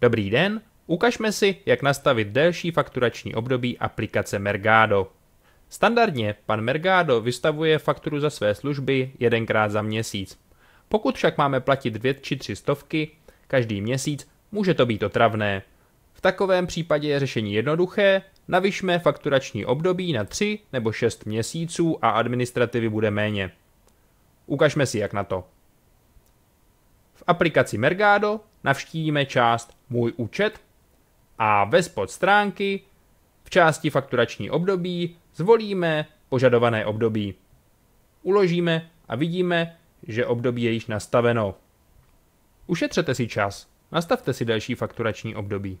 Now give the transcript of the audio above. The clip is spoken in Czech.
Dobrý den, ukažme si, jak nastavit delší fakturační období aplikace Mergado. Standardně pan Mergado vystavuje fakturu za své služby jedenkrát za měsíc. Pokud však máme platit dvě či tři stovky každý měsíc, může to být otravné. V takovém případě je řešení jednoduché, navyšme fakturační období na 3 nebo 6 měsíců a administrativy bude méně. Ukažme si, jak na to. V aplikaci Mergado navštívíme část Můj účet a ve spod stránky v části Fakturační období zvolíme požadované období. Uložíme a vidíme, že období je již nastaveno. Ušetřete si čas, nastavte si další fakturační období.